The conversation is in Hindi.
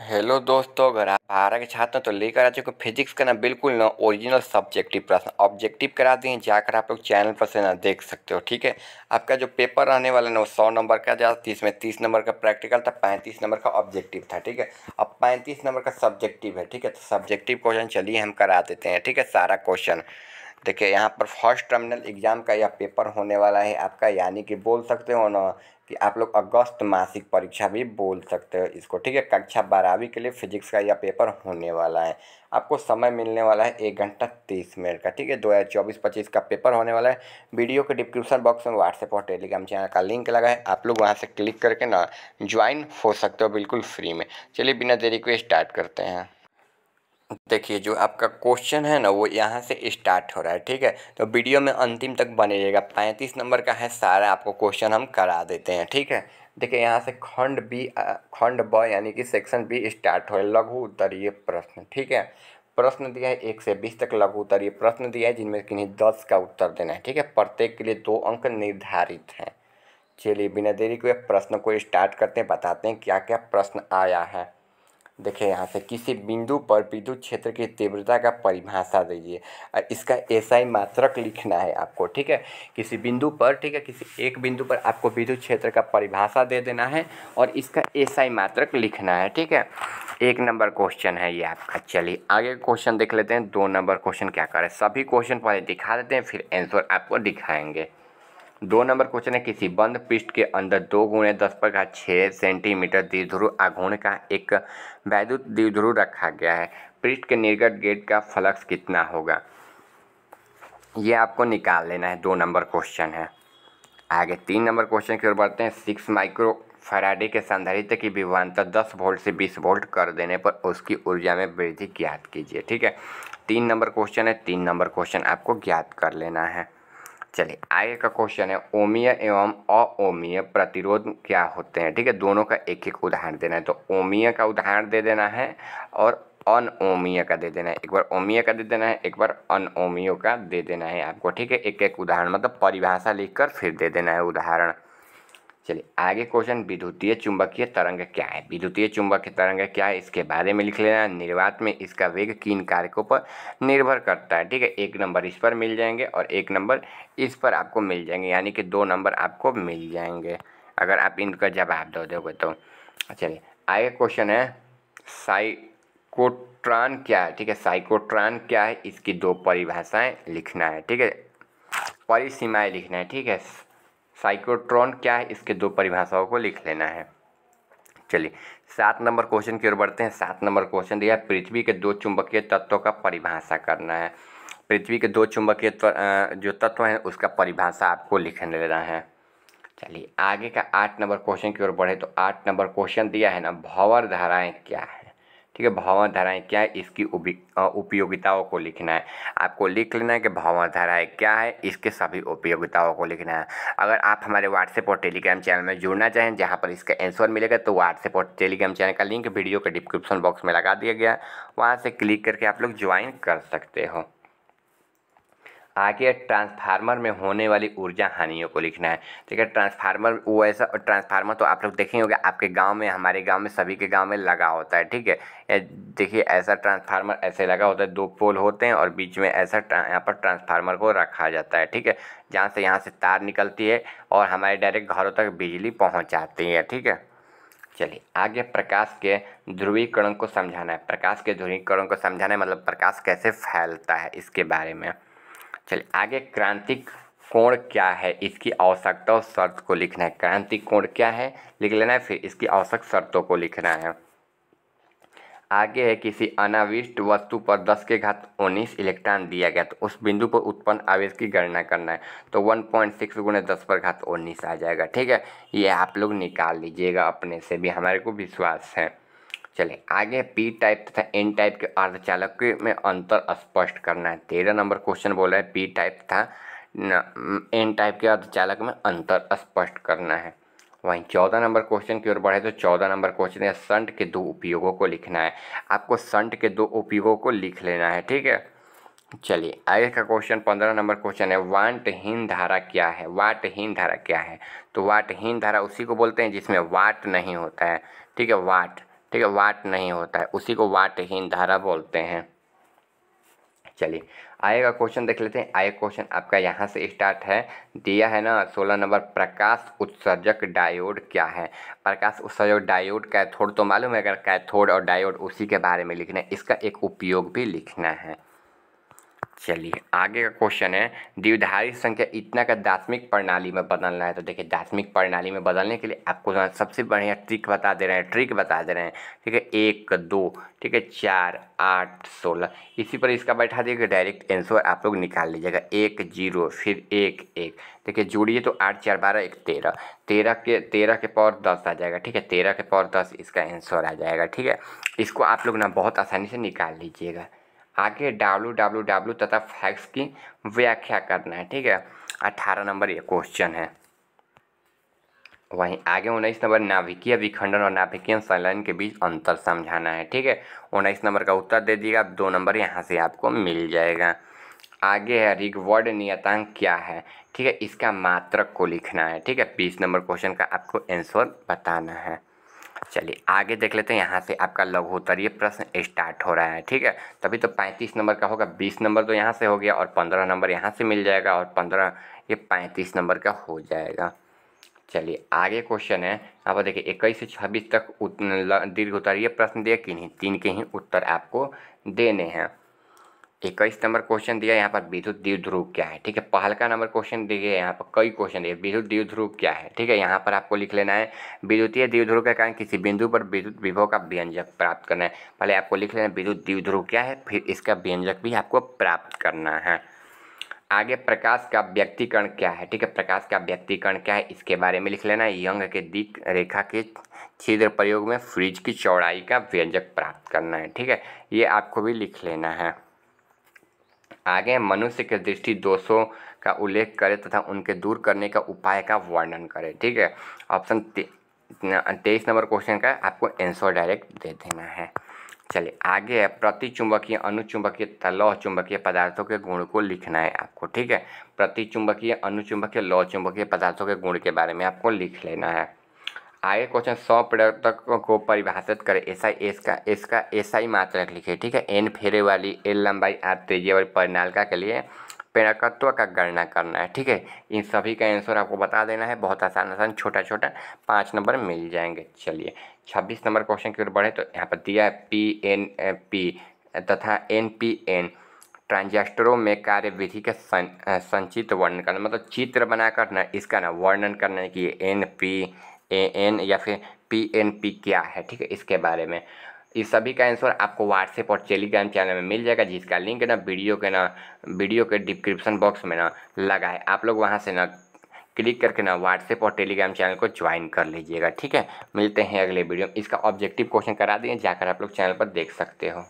हेलो दोस्तों अगर आप बारह के छात्र तो लेकर आ चुके फिजिक्स का ना बिल्कुल ना ओरिजिनल सब्जेक्टिव प्रश्न ऑब्जेक्टिव करा दिए जाकर आप लोग चैनल पर से ना देख सकते हो ठीक है आपका जो पेपर रहने वाला ना वो सौ नंबर का जा जिसमें तीस नंबर का प्रैक्टिकल था पैंतीस नंबर का ऑब्जेक्टिव था ठीक है अब पैंतीस नंबर का सब्जेक्टिव है ठीक है तो सब्जेक्टिव क्वेश्चन चलिए हम करा देते हैं ठीक है सारा क्वेश्चन देखिए यहाँ पर फर्स्ट टर्मिनल एग्ज़ाम का यह पेपर होने वाला है आपका यानी कि बोल सकते हो ना कि आप लोग अगस्त मासिक परीक्षा भी बोल सकते हो इसको ठीक है कक्षा बारहवीं के लिए फिजिक्स का यह पेपर होने वाला है आपको समय मिलने वाला है एक घंटा तीस मिनट का ठीक है दो हज़ार चौबीस पच्चीस का पेपर होने वाला है वीडियो के डिस्क्रिप्शन बॉक्स में व्हाट्सएप और टेलीग्राम चैनल का लिंक लगा है आप लोग वहाँ से क्लिक करके ना ज्वाइन हो सकते हो बिल्कुल फ्री में चलिए बिना देरी को स्टार्ट करते हैं देखिए जो आपका क्वेश्चन है ना वो यहाँ से स्टार्ट हो रहा है ठीक है तो वीडियो में अंतिम तक बने रहेगा पैंतीस नंबर का है सारा आपको क्वेश्चन हम करा देते हैं ठीक है देखिए यहाँ से खंड बी खंड ब यानी कि सेक्शन बी स्टार्ट हो लघु उत्तरीय प्रश्न ठीक है प्रश्न दिया है एक से बीस तक लघु उत्तरीय प्रश्न दिया है जिनमें किन्हीं दस का उत्तर देना है ठीक है प्रत्येक के लिए दो अंक निर्धारित हैं चलिए बिना देरी के प्रश्न को स्टार्ट करते हैं बताते हैं क्या क्या प्रश्न आया है देखें यहाँ से किसी बिंदु पर विद्युत क्षेत्र की तीव्रता का परिभाषा दीजिए और इसका एसआई मात्रक लिखना है आपको ठीक है किसी बिंदु पर ठीक है किसी एक बिंदु पर आपको विद्युत क्षेत्र का परिभाषा दे देना है और इसका एसआई मात्रक लिखना है ठीक है एक नंबर क्वेश्चन है ये आपका चलिए आगे क्वेश्चन देख लेते हैं दो नंबर क्वेश्चन क्या करें सभी क्वेश्चन पहले दिखा देते हैं फिर आंसर आपको दिखाएंगे दो नंबर क्वेश्चन है किसी बंद पृष्ठ के अंदर दो गुणे दस पर घात छः सेंटीमीटर दीर्घ्रु आघूर्ण का एक वैद्युत दीर्घ्रु रखा गया है पृष्ठ के निर्गत गेट का फ्लक्स कितना होगा ये आपको निकाल लेना है दो नंबर क्वेश्चन है आगे तीन नंबर क्वेश्चन की ओर बढ़ते हैं सिक्स माइक्रो फराडे के संधारित्र की विभवांतर 10 वोल्ट से 20 वोल्ट कर देने पर उसकी ऊर्जा में वृद्धि ज्ञात कीजिए ठीक है तीन नंबर क्वेश्चन है तीन नंबर क्वेश्चन आपको ज्ञात कर लेना है चलिए आगे का क्वेश्चन है ओमीय एवं अओमीय प्रतिरोध क्या होते हैं ठीक है दोनों का एक एक उदाहरण देना है तो ओमीय का उदाहरण दे देना है और अनओमीय का दे देना है एक बार ओमीय का दे देना है एक बार अनओमियो का दे देना है आपको ठीक है एक एक उदाहरण मतलब परिभाषा लिखकर फिर दे देना है उदाहरण चलिए आगे क्वेश्चन विद्युतीय चुंबकीय तरंग क्या है विद्युतीय चुंबकीय तरंग क्या है इसके बारे में लिख लेना निर्वात में इसका वेग किन कारकों पर निर्भर करता है ठीक है एक नंबर इस पर मिल जाएंगे और एक नंबर इस पर आपको मिल जाएंगे यानी कि दो नंबर आपको मिल जाएंगे अगर आप इनका जवाब दो दोगे तो चलिए आगे क्वेश्चन है साइकोट्रान क्या है ठीक है साइकोट्रान क्या है इसकी दो परिभाषाएँ लिखना है ठीक है परिसीमाएँ लिखना है ठीक है साइक्लोट्रॉन क्या है इसके दो परिभाषाओं को लिख लेना है चलिए सात नंबर क्वेश्चन की ओर बढ़ते हैं सात नंबर क्वेश्चन दिया पृथ्वी के दो चुंबकीय तत्वों का परिभाषा करना है पृथ्वी के दो चुंबकीय जो तत्व हैं उसका परिभाषा आपको लिखने लेना है चलिए आगे का आठ नंबर क्वेश्चन की ओर बढ़े तो आठ नंबर क्वेश्चन दिया है ना भवर धाराएँ क्या है ठीक है भावाधाराएँ क्या है इसकी उपयोगिताओं को लिखना है आपको लिख लेना है कि भावाधाराएँ क्या है इसके सभी उपयोगिताओं को लिखना है अगर आप हमारे व्हाट्सएप और टेलीग्राम चैनल में जुड़ना चाहें जहाँ पर इसका आंसर मिलेगा तो व्हाट्सएप और टेलीग्राम चैनल का लिंक वीडियो के डिस्क्रिप्शन बॉक्स में लगा दिया गया है वहाँ से क्लिक करके आप लोग ज्वाइन कर सकते हो आगे ट्रांसफार्मर में होने वाली ऊर्जा हानियों को लिखना है ठीक है ट्रांसफार्मर वो ऐसा ट्रांसफार्मर तो आप लोग देखें होंगे आपके गांव में हमारे गांव में सभी के गांव में लगा होता है ठीक है देखिए ऐसा ट्रांसफार्मर ऐसे लगा होता है दो पोल होते हैं और बीच में ऐसा यहाँ पर ट्रांसफार्मर को रखा जाता है ठीक है जहाँ से यहाँ से तार निकलती है और हमारे डायरेक्ट घरों तक बिजली पहुँचाती है ठीक है चलिए आगे प्रकाश के ध्रुवीकरण को समझाना है प्रकाश के ध्रुवीकरण को समझाना है मतलब प्रकाश कैसे फैलता है इसके बारे में चलिए आगे क्रांतिक कोण क्या है इसकी आवश्यकता और शर्त को लिखना है क्रांतिक कोण क्या है लिख लेना है फिर इसकी आवश्यक शर्तों को लिखना है आगे है किसी अनाविष्ट वस्तु पर 10 के घात 19 इलेक्ट्रॉन दिया गया तो उस बिंदु पर उत्पन्न आवेश की गणना करना है तो 1.6 पॉइंट सिक्स गुणे दस पर घात 19 आ जाएगा ठीक है ये आप लोग निकाल लीजिएगा अपने से भी हमारे को विश्वास है चलें आगे पी टाइप तथा एन टाइप के अर्धचालक में अंतर स्पष्ट करना है तेरह नंबर क्वेश्चन बोला है पी टाइप तथा एन टाइप के अर्धचालक में अंतर स्पष्ट करना है वहीं चौदह नंबर क्वेश्चन की ओर बढ़े तो चौदह नंबर क्वेश्चन है संट के दो उपयोगों को लिखना है आपको संट के दो उपयोगों को लिख लेना है ठीक है चलिए आगे का क्वेश्चन पंद्रह नंबर क्वेश्चन है वाटहीन धारा क्या है वाटहीन धारा क्या है तो वाटहीन धारा उसी को बोलते हैं जिसमें वाट नहीं होता है ठीक है वाट ठीक है वाट नहीं होता है उसी को वाटहीन धारा बोलते हैं चलिए आएगा क्वेश्चन देख लेते हैं आए क्वेश्चन आपका यहाँ से स्टार्ट है दिया है ना सोलह नंबर प्रकाश उत्सर्जक डायोड क्या है प्रकाश उत्सर्जक डायोड कैथोड तो मालूम है अगर कैथोड और डायोड उसी के बारे में लिखना है इसका एक उपयोग भी लिखना है चलिए आगे का क्वेश्चन है द्विधारी संख्या इतना का दात्मिक प्रणाली में बदलना है तो देखिए दात्मिक प्रणाली में बदलने के लिए आपको सबसे बढ़िया ट्रिक बता दे रहे हैं ट्रिक बता दे रहे हैं ठीक है एक दो ठीक है चार आठ सोलह इसी पर इसका बैठा दिएगा डायरेक्ट आंसर आप लोग निकाल लीजिएगा एक जीरो फिर एक एक देखिए जोड़िए तो आठ चार बारह एक तेरह तेरह के तेरह के पावर दस आ जाएगा ठीक है तेरह के पावर दस इसका आंसर आ जाएगा ठीक है इसको आप लोग ना बहुत आसानी से निकाल लीजिएगा आगे डब्लू डब्लू डब्लू तथा फैक्स की व्याख्या करना है ठीक है अठारह नंबर ये क्वेश्चन है वहीं आगे उन्नीस नंबर नाभिकीय विखंडन और नाभिकीय संलयन के बीच अंतर समझाना है ठीक है उन्नीस नंबर का उत्तर दे दिएगा दो नंबर यहाँ से आपको मिल जाएगा आगे है रिगवर्ड नियतांक क्या है ठीक है इसका मात्रक को लिखना है ठीक है बीस नंबर क्वेश्चन का आपको आंसर बताना है चलिए आगे देख लेते हैं यहाँ से आपका लघुत्तरीय प्रश्न स्टार्ट हो रहा है ठीक है तभी तो पैंतीस नंबर का होगा बीस नंबर तो यहाँ से हो गया और पंद्रह नंबर यहाँ से मिल जाएगा और पंद्रह ये पैंतीस नंबर का हो जाएगा चलिए आगे क्वेश्चन है यहाँ पर देखिए इक्कीस से छब्बीस तक दीर्घ उत्तरीय प्रश्न दिए नहीं तीन के ही उत्तर आपको देने हैं इक्कीस नंबर क्वेश्चन दिया यहाँ पर विद्युत ध्रुव क्या है ठीक है पहल का नंबर क्वेश्चन दिए यहाँ पर कई क्वेश्चन दिए विद्युत ध्रुव क्या है ठीक है यहाँ पर आपको लिख लेना है विद्युतीय दीव ध्रुव के कारण किसी बिंदु पर विद्युत विभव का व्यंजक प्राप्त करना है पहले आपको लिख लेना है विद्युत ध्रुव क्या है फिर इसका व्यंजक भी आपको प्राप्त करना है आगे प्रकाश का व्यक्तिकरण क्या है ठीक है प्रकाश का व्यक्तिकरण क्या है इसके बारे में लिख लेना है यंग के दिक रेखा के छिद्र प्रयोग में फ्रिज की चौड़ाई का व्यंजक प्राप्त करना है ठीक है ये आपको भी लिख लेना है आगे मनुष्य के दृष्टि दोषों का उल्लेख करें तथा उनके दूर करने का उपाय का वर्णन करें ठीक है ऑप्शन तेईस नंबर क्वेश्चन का आपको आंसर डायरेक्ट दे देना है चलिए आगे है चुंबकीय अनुचुंबकीय तलौह चुंबकीय पदार्थों के गुण को लिखना है आपको ठीक है प्रति चुंबकीय अनुचुंबकीय लौह चुंबकीय पदार्थों के गुण के बारे में आपको लिख लेना है आगे क्वेश्चन सौ पर्यटकों को परिभाषित करें एस आई एस का एस का एस आई मात्रक लिखे ठीक है एन फेरे वाली एल लंबाई आर तेजी वाली परिणालिका के लिए पेड़कत्व का गणना करना है ठीक है इन सभी का आंसर आपको बता देना है बहुत आसान आसान छोटा छोटा पाँच नंबर मिल जाएंगे चलिए छब्बीस नंबर क्वेश्चन की ओर बढ़े तो यहाँ पर दिया है पी एन पी तथा एन पी एन ट्रांजेस्टरों में कार्य विधि का सं, संचित वर्णन करना मतलब चित्र बनाकर ना इसका ना वर्णन करना है कि एन पी ए एन या फिर पी एन पी क्या है ठीक है इसके बारे में इस सभी का आंसर आपको व्हाट्सएप और टेलीग्राम चैनल में मिल जाएगा जिसका लिंक ना वीडियो के ना वीडियो के डिस्क्रिप्शन बॉक्स में ना लगा है आप लोग वहाँ से ना क्लिक करके ना व्हाट्सएप और टेलीग्राम चैनल को ज्वाइन कर लीजिएगा ठीक है मिलते हैं अगले वीडियो में इसका ऑब्जेक्टिव क्वेश्चन करा दिए जाकर आप लोग चैनल पर देख सकते हो